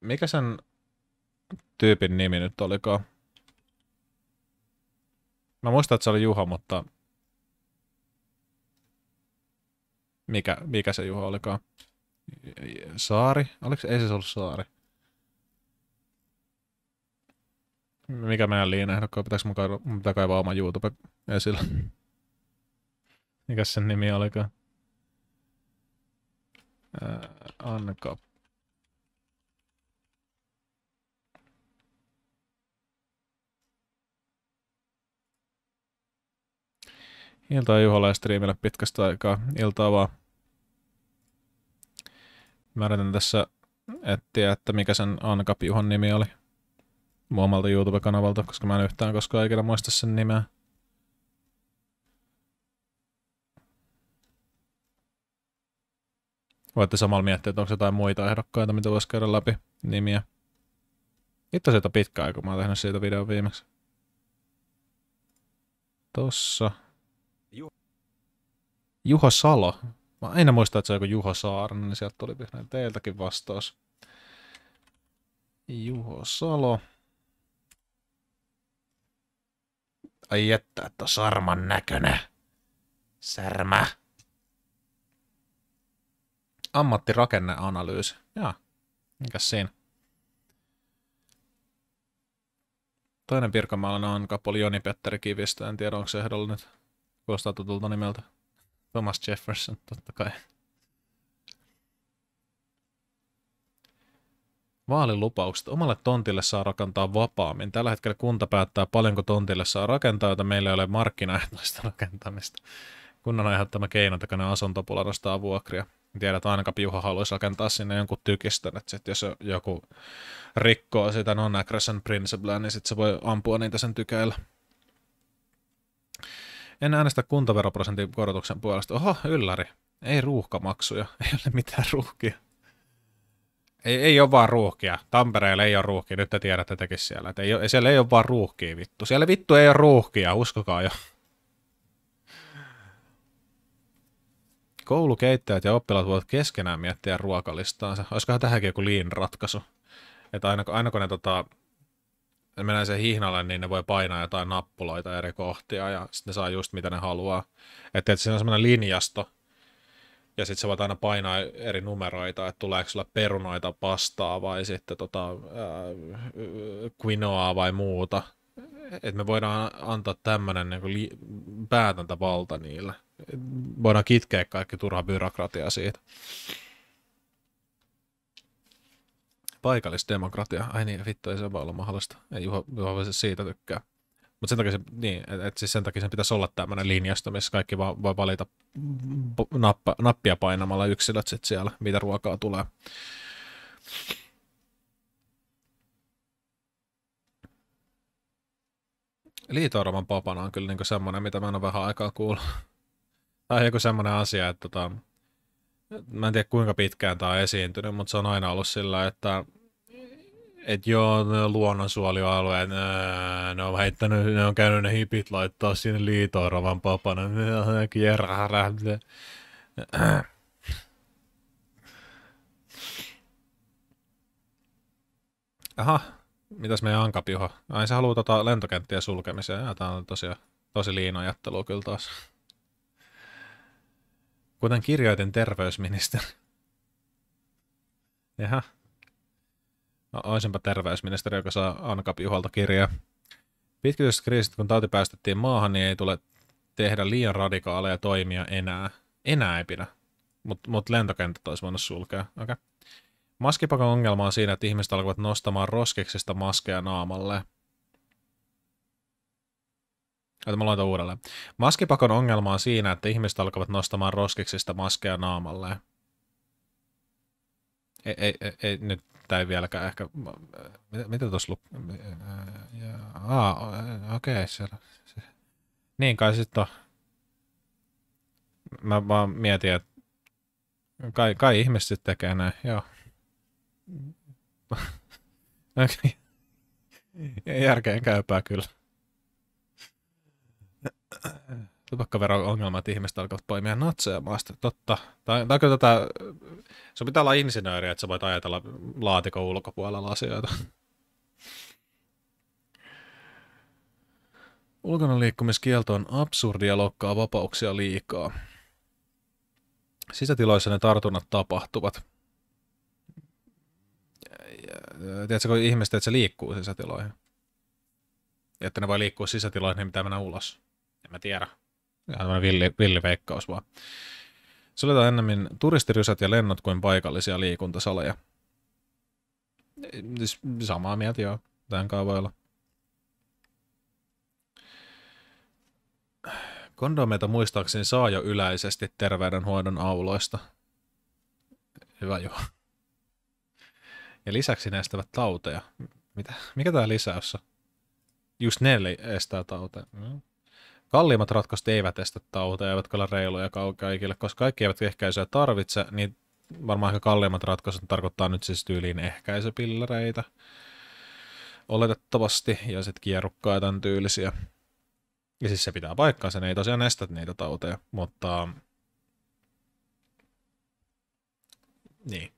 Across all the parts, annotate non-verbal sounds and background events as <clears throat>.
mikä sen tyypin nimi nyt oliko? Mä muistan, että se oli Juha, mutta mikä, mikä se Juha olikaan? Saari? Oliko se, ei se ollut Saari? Mikä meidän liina? Pitääkö Pitäis mukaan mun pitää kaivaa oma YouTube esillä? Mikäs sen nimi olikaan? Äh, Anne Kapp. Iltaa ja striimillä pitkästä aikaa. Iltaa vaan. Mä yritän tässä etsiä, että mikä sen Ankap Juhon nimi oli. Muomalta YouTube-kanavalta, koska mä en yhtään koskaan ikinä muista sen nimeä. Voitte samalla miettiä, että onko jotain muita ehdokkaita, mitä voisi käydä läpi nimiä. Itse siitä pitkä aika, mä oon tehnyt siitä videon viimeksi. Tossa. Juho Salo. Mä aina muista, että se on joku Juho Saarinen, niin sieltä tuli näin teiltäkin vastaus. Juho Salo. Ai että, että on sarman näkönä. Särmä. Ammattirakenneanalyysi. Jaa, mikäs siinä? Toinen pirkamaalainen on Kapoli Joni Petteri Kivistö, en tiedä onko se ehdollinen. Kuulostaa tutulta nimeltä. Thomas Jefferson, totta kai. Vaalilupaukset. Omalle tontille saa rakentaa vapaammin. Tällä hetkellä kunta päättää paljonko tontille saa rakentaa, jota meillä ei ole markkinaehtoista <laughs> rakentamista. Kunnan aiheuttama ne asuntopula nostaa vuokria. Tiedät, että ainakaan piuha haluaisi rakentaa sinne jonkun tykistön, että sit jos joku rikkoo sitä non-aggression principlea, niin sit se voi ampua niitä sen tykäillä. En äänestä kuntaveroprosentin korotuksen puolesta. Oho, ylläri. Ei ruuhkamaksuja. <laughs> Ei ole mitään ruuhkia. Ei, ei ole vaan ruuhkia. Tampereella ei ole ruuhkia. Nyt te tiedätte tekin siellä. Et ei ole, siellä ei ole vaan ruuhkia vittu. Siellä vittu ei ole ruuhkia, uskokaa jo. Koulukeittäjät ja oppilaat voivat keskenään miettiä ruokalistaansa. Olisikohan tähänkin joku liin ratkaisu? Että aina, aina kun ne tota, ne menee sen hihnalle, niin ne voi painaa jotain nappuloita eri kohtia ja sitten ne saa just mitä ne haluaa. Että et siinä on semmoinen linjasto, ja sitten sä voit aina painaa eri numeroita, että tuleeko sulla perunoita, pastaa vai sitten tota, äh, quinoaa vai muuta. Että me voidaan antaa tämmöinen niin li- päätäntävalta niille Voidaan kitkeä kaikki turha byrokratia siitä. Paikallisdemokratia. Ai niin, vittu, ei se vaan ollut mahdollista. Ei Juho, Juho se siis siitä tykkää. Mutta sen takia, se, niin, et, et siis sen takia sen pitäisi olla tämmöinen linjasto, missä kaikki vaan voi valita nappa, nappia painamalla yksilöt sit siellä, mitä ruokaa tulee. Liito-oravan papana on kyllä niinku semmoinen, mitä mä en ole vähän aikaa kuullut. Tai joku semmoinen asia, että tota, mä en tiedä kuinka pitkään tämä on esiintynyt, mutta se on aina ollut sillä, että et joo, luonnonsuolialueet, ne on heittänyt, ne on käynyt ne hipit laittaa sinne liitoiravan papana, kierrähärä. Aha, mitäs meidän ankapiho? Ai se haluaa tota lentokenttiä sulkemiseen, ja tää on tosiaan tosi liinajattelua kyllä taas. Kuten kirjoitin terveysministeri. <laughs> Jaha. No, olisinpa terveysministeri, joka saa Ankapiuhalta kirjaa. Pitkityskriisit, kun tauti päästettiin maahan, niin ei tule tehdä liian radikaaleja toimia enää. Enää ei pidä. Mutta mut lentokentät olisi voinut sulkea. Okay. Maskipakon ongelma on siinä, että ihmiset alkavat nostamaan roskeksista maskeja naamalle. Että mä laitan uudelleen. Maskipakon ongelma on siinä, että ihmiset alkavat nostamaan roskiksista maskeja naamalle. Ei, ei, ei, nyt tää ei vieläkään ehkä... Mitä, mitä tuossa lu... Ah, okei, okay, siellä... Niin kai sitten on... Mä vaan mietin, että kai, kai ihmiset tekee näin, joo. <laughs> Järkeen käypää kyllä tupakkavero-ongelmat ihmiset alkavat poimia natseja maasta. Totta. Tai, tai tätä, se pitää olla insinööri, että sä voit ajatella laatikon ulkopuolella asioita. Ulkona liikkumiskielto on absurdi ja loukkaa vapauksia liikaa. Sisätiloissa ne tartunnat tapahtuvat. Ja, ja, tiedätkö, kun ihmiset, että se liikkuu sisätiloihin. Että ne voi liikkua sisätiloihin, niin pitää mennä ulos. En mä tiedä. Ihan villi, villi veikkaus vaan. Suljetaan ennemmin turistirysät ja lennot kuin paikallisia liikuntasaleja. Siis samaa mieltä joo, tämän kaavoilla. Kondomeita muistaakseni saa jo yleisesti terveydenhoidon auloista. Hyvä joo. Ja lisäksi ne estävät tauteja. Mitä? Mikä tämä lisäys on? Just ne estää tauteja. Mm. Kalliimmat ratkaisut eivät estä tauteja, eivätkä ole reiluja kaikille, koska kaikki eivät ehkäisyä tarvitse, niin varmaan ehkä kalliimmat ratkaisut tarkoittaa nyt siis tyyliin ehkäisypillereitä oletettavasti, ja sitten kierrukkaa tämän tyylisiä. Ja siis se pitää paikkaansa, ne ei tosiaan estä niitä tauteja, mutta... Niin.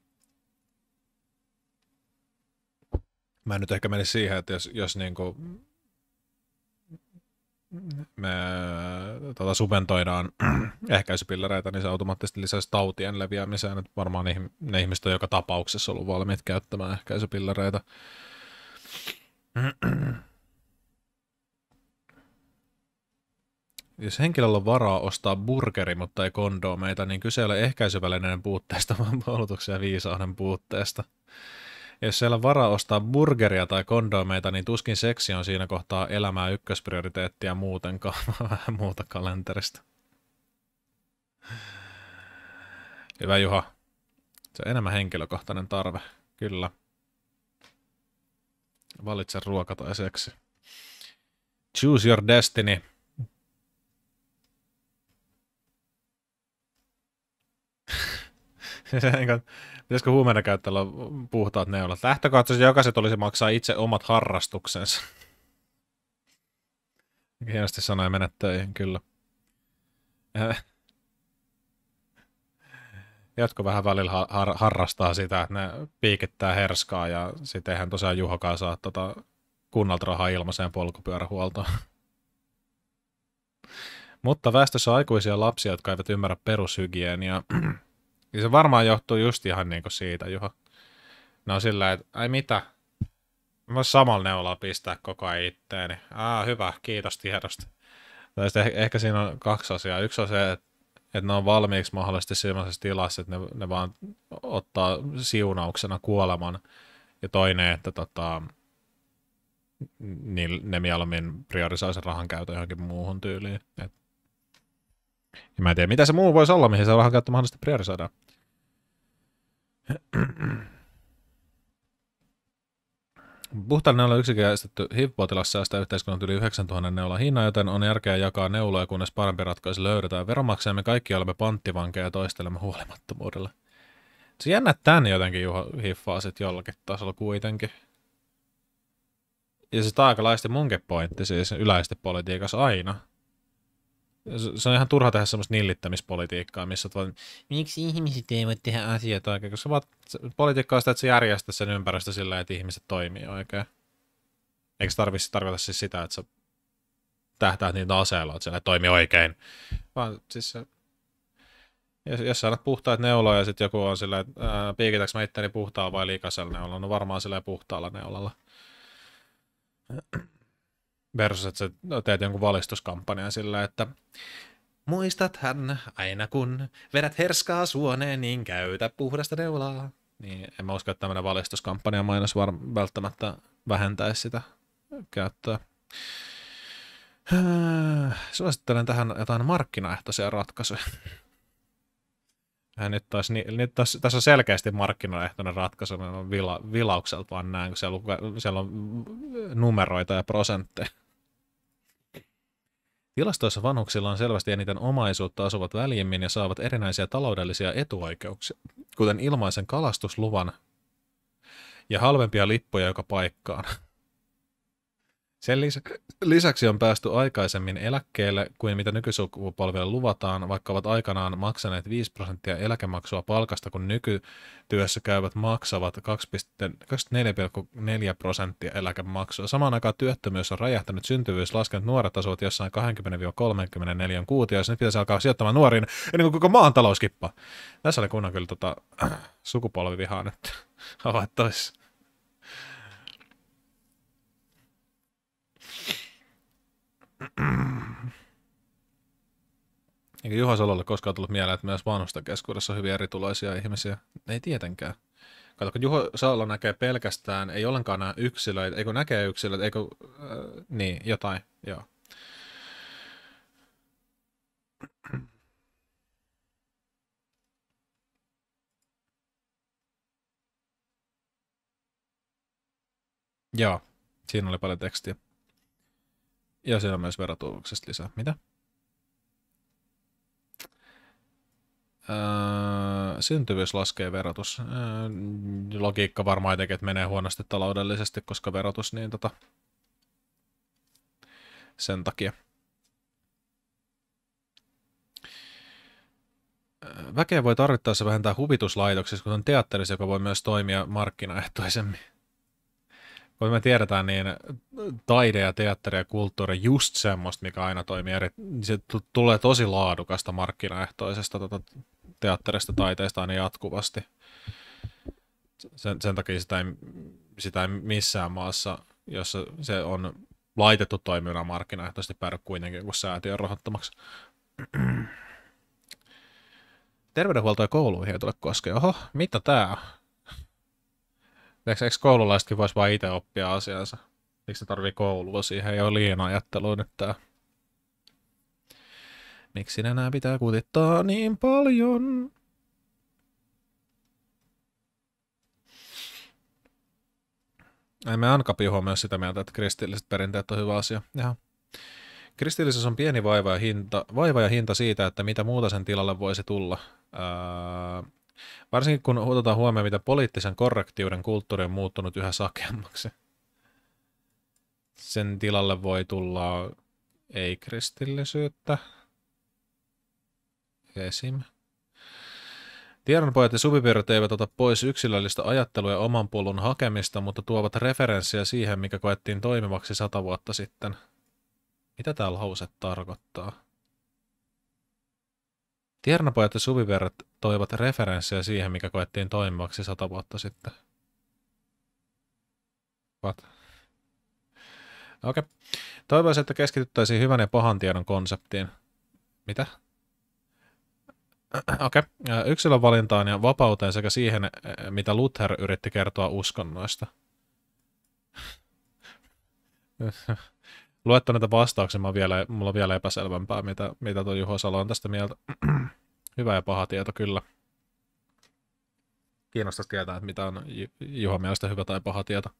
Mä en nyt ehkä menisi siihen, että jos, jos niin kuin me tota, subentoidaan <clears throat> ehkäisypillereitä, niin se automaattisesti lisäisi tautien leviämiseen. Et varmaan ne ihmiset on joka tapauksessa ollut valmiit käyttämään ehkäisypillereitä. <clears throat> Jos henkilöllä on varaa ostaa burgeri, mutta ei kondomeita, niin kyse ei ole ehkäisyvälineiden puutteesta, vaan puolutuksen ja viisauden puutteesta. Ja jos siellä on varaa ostaa burgeria tai kondomeita, niin tuskin seksi on siinä kohtaa elämää ykkösprioriteettia muutenkaan, <laughs> vähän muuta kalenterista. Hyvä Juha. Se on enemmän henkilökohtainen tarve, kyllä. Valitse ruoka tai seksi. Choose your destiny. <laughs> Pitäisikö huumeiden käyttäjällä puhtaat neulat? Lähtökatsossa jokaiset olisi maksaa itse omat harrastuksensa. Hienosti sanoi mennä töihin, kyllä. Äh. Jotkut vähän välillä har- harrastaa sitä, että ne piikittää herskaa ja eihän tosiaan Juhokaan saa tota kunnalta rahaa ilmaiseen polkupyörähuoltoon. Mutta väestössä on aikuisia lapsia, jotka eivät ymmärrä perushygieniaa. Niin se varmaan johtuu just ihan kuin niinku siitä, Juho. No sillä, että ai mitä, mä samalla neulaa pistää koko ajan itteeni. Aa, hyvä, kiitos tiedosta. Tai sitten ehkä, ehkä siinä on kaksi asiaa. Yksi on se, että että ne on valmiiksi mahdollisesti sellaisessa tilassa, että ne, ne vaan ottaa siunauksena kuoleman. Ja toinen, että tota, niin ne mieluummin priorisoi sen rahan käytön johonkin muuhun tyyliin. Et. Ja mä en tiedä, mitä se muu voisi olla, mihin se rahan käyttö mahdollisesti priorisoidaan. <clears throat> Puhtaan neula yksikään estetty HIV-potilas säästää yhteiskunnan yli 9000 neulan hinnan, joten on järkeä jakaa neuloja, kunnes parempi ratkaisu löydetään. Veromaksajamme kaikki olemme panttivankeja ja toistelemme huolimattomuudella. Se jännät tän jotenkin Juha hiffaa sit jollakin tasolla kuitenkin. Ja se siis aika laisti munkin pointti siis yleisesti politiikassa aina se on ihan turha tehdä semmoista nillittämispolitiikkaa, missä vaan, miksi ihmiset ei voi tehdä asioita oikein, koska politiikka on sitä, että se järjestää sen ympäristö sillä, että ihmiset toimii oikein. Eikö se tarvitsisi tarkoita siis sitä, että sä tähtäät niitä aseilla, että se toimi oikein, vaan siis se, jos, jos sä annat puhtaat neuloja ja sitten joku on sillä, että piikitäks mä itteni puhtaalla vai liikaisella neulalla, no varmaan sillä puhtaalla neulalla versus, että sä teet jonkun valistuskampanjan sillä, että muistat hän aina kun vedät herskaa suoneen, niin käytä puhdasta neulaa. Niin en mä usko, että tämmöinen valistuskampanja mainos var- välttämättä vähentäisi sitä käyttöä. Äh, suosittelen tähän jotain markkinaehtoisia ratkaisuja. Ja <laughs> äh, nyt, taas, niin, nyt taas, tässä on selkeästi markkinaehtoinen ratkaisu, on vila, vilaukselta vaan näin, kun siellä, siellä on numeroita ja prosentteja. Tilastoissa vanhuksilla on selvästi eniten omaisuutta, asuvat väljemmin ja saavat erinäisiä taloudellisia etuoikeuksia, kuten ilmaisen kalastusluvan ja halvempia lippuja joka paikkaan. Sen lisäksi on päästy aikaisemmin eläkkeelle kuin mitä nykysukupolville luvataan, vaikka ovat aikanaan maksaneet 5 prosenttia eläkemaksua palkasta, kun nykytyössä käyvät maksavat 24,4 prosenttia eläkemaksua. Samaan aikaan työttömyys on räjähtänyt, syntyvyys laskenut, nuoret asuvat jossain 20-34 ja Nyt pitäisi alkaa sijoittamaan nuoriin ennen kuin koko maan talous Tässä oli kunnan kyllä tota, <clears throat> sukupolvivihaa nyt <laughs> havaittaisiin. Eikä Juha Salolle koskaan tullut mieleen, että myös vanhusta keskuudessa on hyvin erituloisia ihmisiä. Ei tietenkään. Katsotaan, kun Juho Salo näkee pelkästään, ei ollenkaan nämä yksilöitä, eikö näkee yksilöitä, eikö, äh, niin, jotain, joo. Joo, siinä oli paljon tekstiä. Ja siellä on myös verotuloksesta lisää. Mitä? Öö, syntyvyys laskee verotus. Öö, logiikka varmaan tekee, että menee huonosti taloudellisesti, koska verotus niin tota, sen takia. Öö, väkeä voi tarvittaessa vähentää huvituslaitoksissa, kuten teatterissa, joka voi myös toimia markkinaehtoisemmin mutta me tiedetään, niin taide ja teatteri ja kulttuuri just semmoista, mikä aina toimii eri, niin se t- tulee tosi laadukasta markkinaehtoisesta tota, teatterista taiteesta aina jatkuvasti. Sen, sen takia sitä ei, sitä ei missään maassa, jossa se on laitettu toimijana markkinaehtoisesti päädy kuitenkin kuin säätiön rahoittamaksi. Terveydenhuolto ja kouluihin ei tule koskea. Oho, mitä tää on? Eikö, eikö koululaisetkin voisi vain itse oppia asiansa? Eikö se tarvii koulua siihen? Ei ole liian ajattelua nyt tää. Miksi nämä pitää kutittaa niin paljon? Ei me Ankapi myös sitä mieltä, että kristilliset perinteet on hyvä asia. Jaha. Kristillisessä on pieni vaiva ja, hinta, vaiva ja hinta siitä, että mitä muuta sen tilalle voisi tulla. Öö, Varsinkin kun otetaan huomioon, mitä poliittisen korrektiuden kulttuuri on muuttunut yhä sakeammaksi. Sen tilalle voi tulla ei-kristillisyyttä. Esim. Tiedonpojat ja suvivirrat eivät ota pois yksilöllistä ajattelua ja oman polun hakemista, mutta tuovat referenssiä siihen, mikä koettiin toimivaksi sata vuotta sitten. Mitä tämä lause tarkoittaa? Tiernapojat ja suviverrat toivat referenssejä siihen, mikä koettiin toimivaksi sata vuotta sitten. What? Okei. Okay. Toivoisin, että keskityttäisiin hyvän ja pahan tiedon konseptiin. Mitä? <clears throat> Okei. Okay. Yksilön valintaan ja vapauteen sekä siihen, mitä Luther yritti kertoa uskonnoista. <laughs> luetta näitä vastauksia, vielä, mulla on vielä epäselvämpää, mitä, mitä tuo Juho Salo on tästä mieltä. <clears throat> Hyvä ja paha tieto, kyllä. Kiinnostaisi tietää, että mitä on Juho mielestä hyvä tai paha tieto.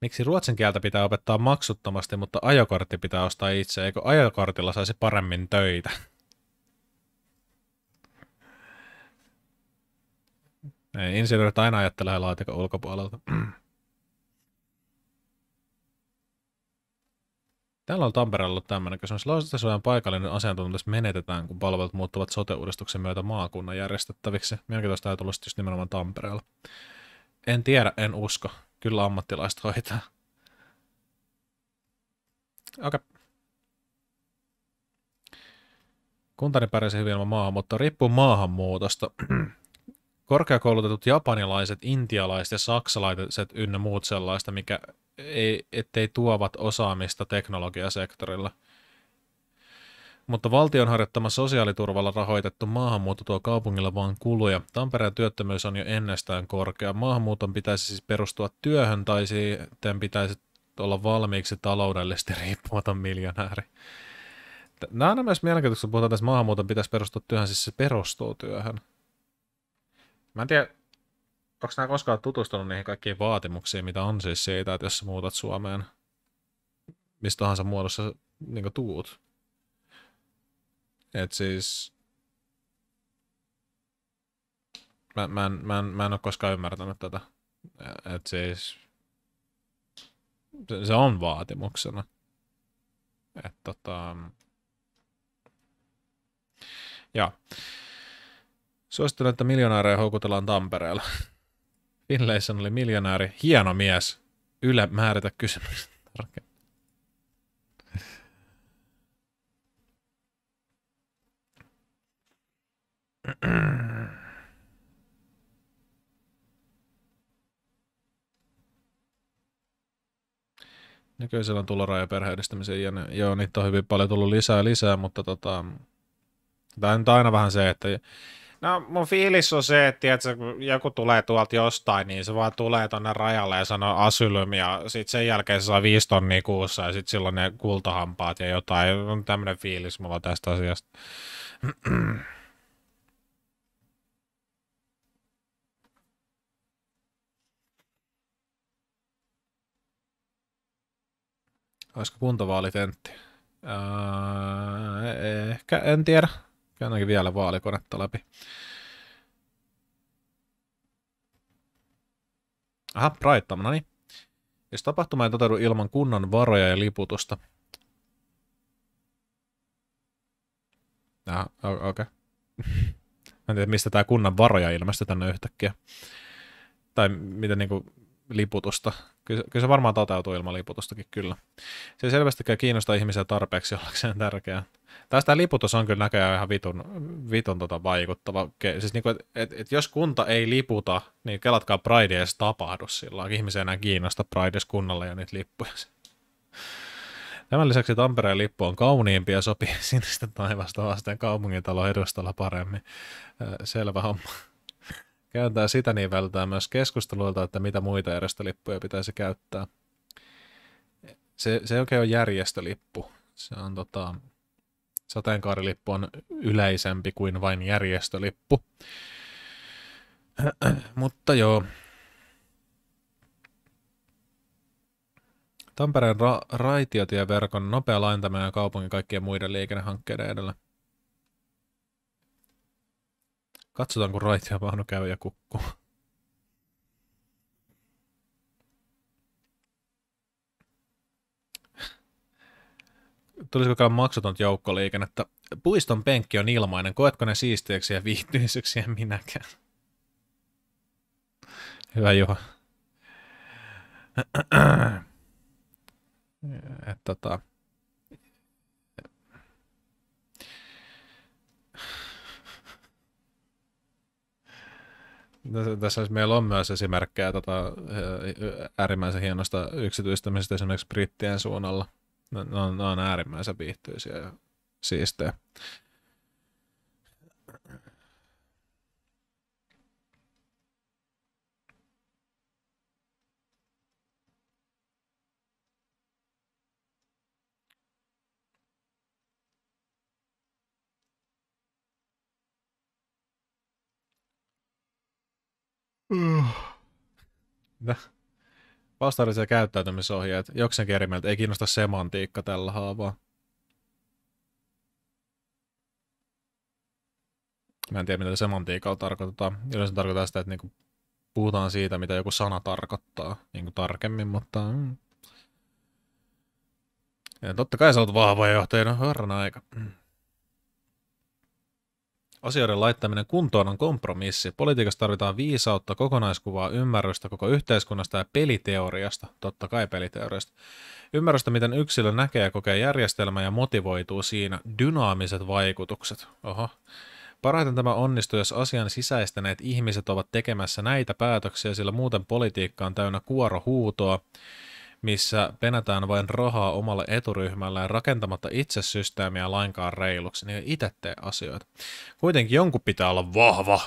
Miksi ruotsin kieltä pitää opettaa maksuttomasti, mutta ajokortti pitää ostaa itse, eikö ajokortilla saisi paremmin töitä? Ei, insinöörit aina ajattelee laatikon ulkopuolelta. <clears throat> Täällä on Tampereella ollut tämmöinen kysymys. Lausuntosuojan paikallinen asiantuntemus menetetään, kun palvelut muuttuvat sote-uudistuksen myötä maakunnan järjestettäviksi. Mielenkiintoista ajatulla just nimenomaan Tampereella. En tiedä, en usko. Kyllä ammattilaiset hoitaa. Okei. Okay. Kuntani pärjäsi hyvin ilman maahanmuuttoa. Riippuu maahanmuutosta. <clears throat> korkeakoulutetut japanilaiset, intialaiset ja saksalaiset ynnä muut sellaista, mikä ei, ettei tuovat osaamista teknologiasektorilla. Mutta valtion harjoittama sosiaaliturvalla rahoitettu maahanmuutto tuo kaupungilla vain kuluja. Tampereen työttömyys on jo ennestään korkea. Maahanmuuton pitäisi siis perustua työhön tai sitten pitäisi olla valmiiksi taloudellisesti riippumaton miljonääri. Nämä on myös mielenkiintoista, kun puhutaan tässä maahanmuuton pitäisi perustua työhön, siis se perustuu työhön. Mä en tiedä, onko nämä koskaan tutustunut niihin kaikkiin vaatimuksiin, mitä on siis siitä, että jos sä muutat Suomeen, mistä tahansa muodossa niin tuut. Et siis... Mä, mä, en, mä, en, mä en ole koskaan ymmärtänyt tätä. Et siis... Se, se on vaatimuksena. että tota... Joo. Suosittelen, että miljonäärejä houkutellaan Tampereella. <laughs> Finlayson oli miljonääri. Hieno mies. Yle määritä kysymys. <clears throat> Nykyisellä on tuloraja perheyhdistämiseen ja ne, joo, niitä on hyvin paljon tullut lisää lisää, mutta tota, tämä on aina vähän se, että No mun fiilis on se, että tiiätkö, kun joku tulee tuolta jostain, niin se vaan tulee tonne rajalle ja sanoo asylum ja sit sen jälkeen se saa viisi tonnia kuussa ja sit silloin ne kultahampaat ja jotain. On tämmönen fiilis mulla tästä asiasta. <clears throat> Olisiko kuntavaalitentti? Öö, ehkä, en tiedä. Käännäkin vielä vaalikonetta läpi. Aha, Brighton, no niin. Jos tapahtuma ei toteudu ilman kunnan varoja ja liputusta. Aha, okei. Okay. <laughs> Mä en tiedä, mistä tämä kunnan varoja ilmestyi tänne yhtäkkiä. Tai miten niinku liputusta. Kyllä, kyllä se varmaan toteutuu ilman liputustakin, kyllä. Se selvästikään kiinnostaa ihmisiä tarpeeksi <laughs> ollakseen tärkeää. Tästä liputus on kyllä näköjään ihan vitun, vitun tota vaikuttava. Siis kuin, niinku, et, et, et jos kunta ei liputa, niin kelatkaa Pride edes tapahdu sillä Ihmisiä enää kiinnosta Prides kunnalle ja niitä lippuja. <laughs> Tämän lisäksi Tampereen lippu on kauniimpi ja sopii <laughs> sinistä taivasta vasten kaupungintalon edustalla paremmin. Selvä homma. <laughs> Käyntää sitä, niin vältetään myös keskusteluilta, että mitä muita järjestölippuja pitäisi käyttää. Se, se oikein on järjestölippu. Se on tota, sateenkaarilippu on yleisempi kuin vain järjestölippu. <clears throat> Mutta joo. Tampereen ra- raitiotieverkon nopea laajentaminen ja kaupungin kaikkien muiden liikennehankkeiden edellä. Katsotaan, kun raitiovaunu käy ja kukkuu. käydä maksutonta joukkoliikennettä. Puiston penkki on ilmainen. Koetko ne siisteeksi ja viihtyiseksi ja minäkään? Hyvä Juha. <clears throat> Et, tota, no, Tässä meillä on myös esimerkkejä tota, äärimmäisen hienosta yksityistämisestä esimerkiksi brittien suunnalla. Ne, ne, on, ne on äärimmäisen viihtyisiä ja siistejä. Mm. Mitä? No. Vastaarisia käyttäytymisohjeet, jokseenkin eri mieltä, ei kiinnosta semantiikka tällä haavaa. Mä en tiedä, mitä semantiikalla tarkoitetaan. Yleensä tarkoittaa sitä, että niinku puhutaan siitä, mitä joku sana tarkoittaa niinku tarkemmin, mutta... Mm. Ja totta kai sä oot vahva johtajana. aika. Mm. Asioiden laittaminen kuntoon on kompromissi. Politiikassa tarvitaan viisautta, kokonaiskuvaa, ymmärrystä koko yhteiskunnasta ja peliteoriasta, totta kai peliteoriasta. Ymmärrystä, miten yksilö näkee ja kokee järjestelmä ja motivoituu siinä. Dynaamiset vaikutukset. Oho. Parhaiten tämä onnistuu, jos asian sisäistäneet ihmiset ovat tekemässä näitä päätöksiä, sillä muuten politiikka on täynnä kuorohuutoa missä penätään vain rahaa omalle eturyhmälle ja rakentamatta itse systeemiä lainkaan reiluksi, niin itse tee asioita. Kuitenkin jonkun pitää olla vahva.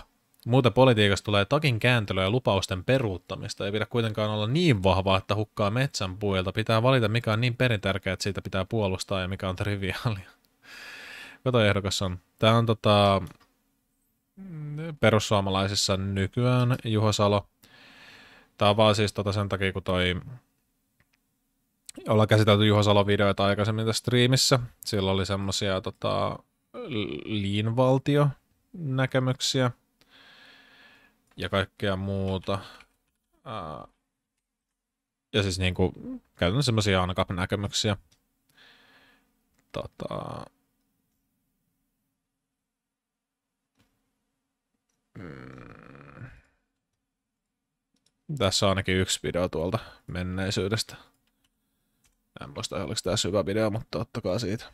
Muuten politiikasta tulee takin kääntelyä ja lupausten peruuttamista. Ei pidä kuitenkaan olla niin vahvaa, että hukkaa metsän puilta. Pitää valita, mikä on niin perintärkeä, että siitä pitää puolustaa ja mikä on triviaalia. ehdokas on. Tämä on tota, perussuomalaisissa nykyään Juho Salo. Tämä on vaan siis tota sen takia, kun toi ollaan käsitelty Juho Salon videoita aikaisemmin tässä striimissä. sillä oli semmoisia tota, liinvaltio-näkemyksiä ja kaikkea muuta. Ja siis niin kuin, käytännössä semmoisia ANCAP-näkemyksiä. Tota... Mm. Tässä on ainakin yksi video tuolta menneisyydestä. En muista, oliko tässä hyvä video, mutta ottakaa siitä.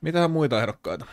Mitähän muita ehdokkaita?